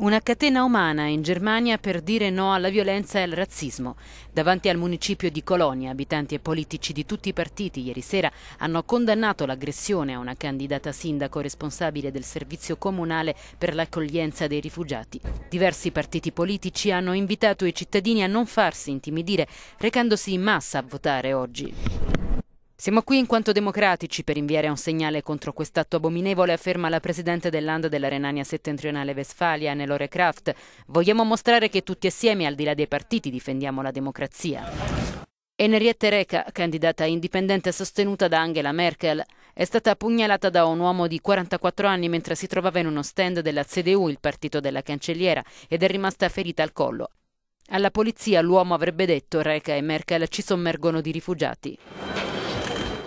Una catena umana in Germania per dire no alla violenza e al razzismo. Davanti al municipio di Colonia, abitanti e politici di tutti i partiti ieri sera hanno condannato l'aggressione a una candidata sindaco responsabile del servizio comunale per l'accoglienza dei rifugiati. Diversi partiti politici hanno invitato i cittadini a non farsi intimidire, recandosi in massa a votare oggi. Siamo qui in quanto democratici per inviare un segnale contro quest'atto abominevole, afferma la presidente del Land della Renania settentrionale Westfalia, Nelore Kraft. Vogliamo mostrare che tutti assieme, al di là dei partiti, difendiamo la democrazia. Henriette Reca, candidata indipendente sostenuta da Angela Merkel, è stata pugnalata da un uomo di 44 anni mentre si trovava in uno stand della CDU, il partito della cancelliera, ed è rimasta ferita al collo. Alla polizia l'uomo avrebbe detto Reca e Merkel ci sommergono di rifugiati.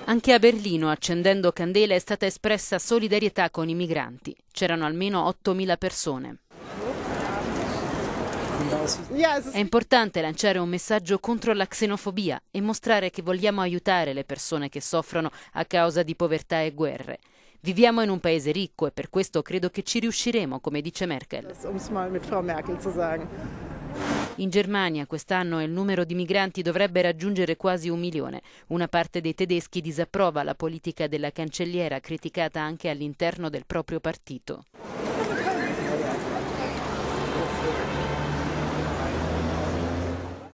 Anche a Berlino, accendendo candele, è stata espressa solidarietà con i migranti. C'erano almeno 8.000 persone. È importante lanciare un messaggio contro la xenofobia e mostrare che vogliamo aiutare le persone che soffrono a causa di povertà e guerre. Viviamo in un paese ricco e per questo credo che ci riusciremo, come dice Merkel. Um in Germania quest'anno il numero di migranti dovrebbe raggiungere quasi un milione. Una parte dei tedeschi disapprova la politica della cancelliera criticata anche all'interno del proprio partito.